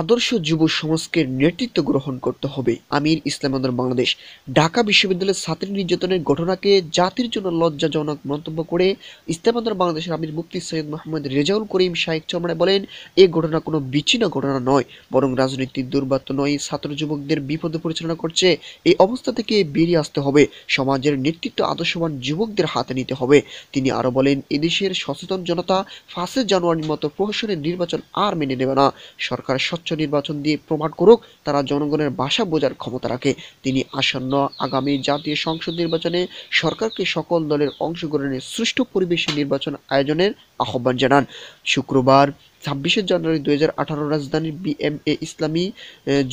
আদর্শ যুব সমাজকে নেতৃত্ব গ্রহণ করতে হবে আমির ইসলাম বাংলাদেশ ঢাকা বিশ্ববিদ্যালয়ের ছাত্র নির্যাতনের ঘটনাকে জাতির জন্য লজ্জাজনক মন্তব্য করে ইসলাম বাংলাদেশের আমির মুফতি সৈয়দ মোহাম্মদ রেজাউল করিম শাহেক চমড়া বলেন এ ঘটনা কোনো বিচ্ছিন্ন ঘটনা নয় বরং রাজনৈতিক দুর্বাত্য নয় ছাত্র যুবকদের বিপদে পরিচালনা করছে এই অবস্থা থেকে বেরিয়ে আসতে হবে সমাজের নেতৃত্ব আদর্শবান যুবকদের হাতে নিতে হবে তিনি আরো বলেন এদেশের সচেতন জনতা ফাঁসে জানুয়ারির মতো প্রহসনের নির্বাচন আর মেনে নেবে না সরকার স্বচ্ছ নির্বাচন দিয়ে প্রমাণ করুক তারা জনগণের ভাষা বোঝার ক্ষমতা রাখে তিনি আসন্ন আগামী জাতীয় সংসদ নির্বাচনে সরকারকে সকল দলের অংশগ্রহণে সুষ্ঠু পরিবেশে নির্বাচন আয়োজনের আহ্বান জানান শুক্রবার ছাব্বিশে জানুয়ারি দুই রাজধানীর বিএমএ ইসলামী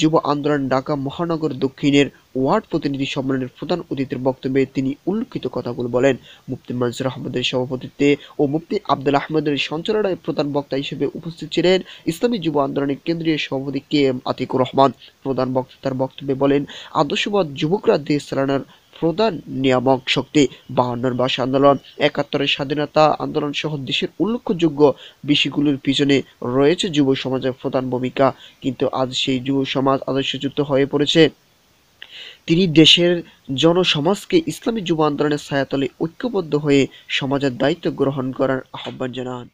যুব আন্দোলন ঢাকা মহানগর দক্ষিণের ওয়ার্ড প্রতিনিধি সম্মেলনের প্রধান অতিথির বক্তব্যে তিনি উল্লেখিত কথাগুলো বলেন মুফতি মানসুর আহমদের সভাপতিত্বে ও মুফতি আব্দুল আহমদের সঞ্চালনায় প্রধান বক্তা হিসেবে উপস্থিত ছিলেন ইসলামী যুব আন্দোলনের কেন্দ্রীয় সভাপতি কে এম আতিকুর রহমান প্রধান বক্তা তার বক্তব্যে বলেন আদর্শবাদ যুবকরা দেশ চালানোর প্রধান নিয়ামক শক্তি বাহান্নর ভাষা আন্দোলন একাত্তরের স্বাধীনতা আন্দোলন সহ দেশের উল্লেখযোগ্য বিষয়গুলোর পিছনে রয়েছে যুব সমাজের প্রধান ভূমিকা কিন্তু আজ সেই যুব সমাজ আদর্শযুক্ত হয়ে পড়েছে তিনি দেশের জনসমাজকে ইসলামী যুব আন্দোলনের ছায়াতলে ঐক্যবদ্ধ হয়ে সমাজের দায়িত্ব গ্রহণ করার আহ্বান জানান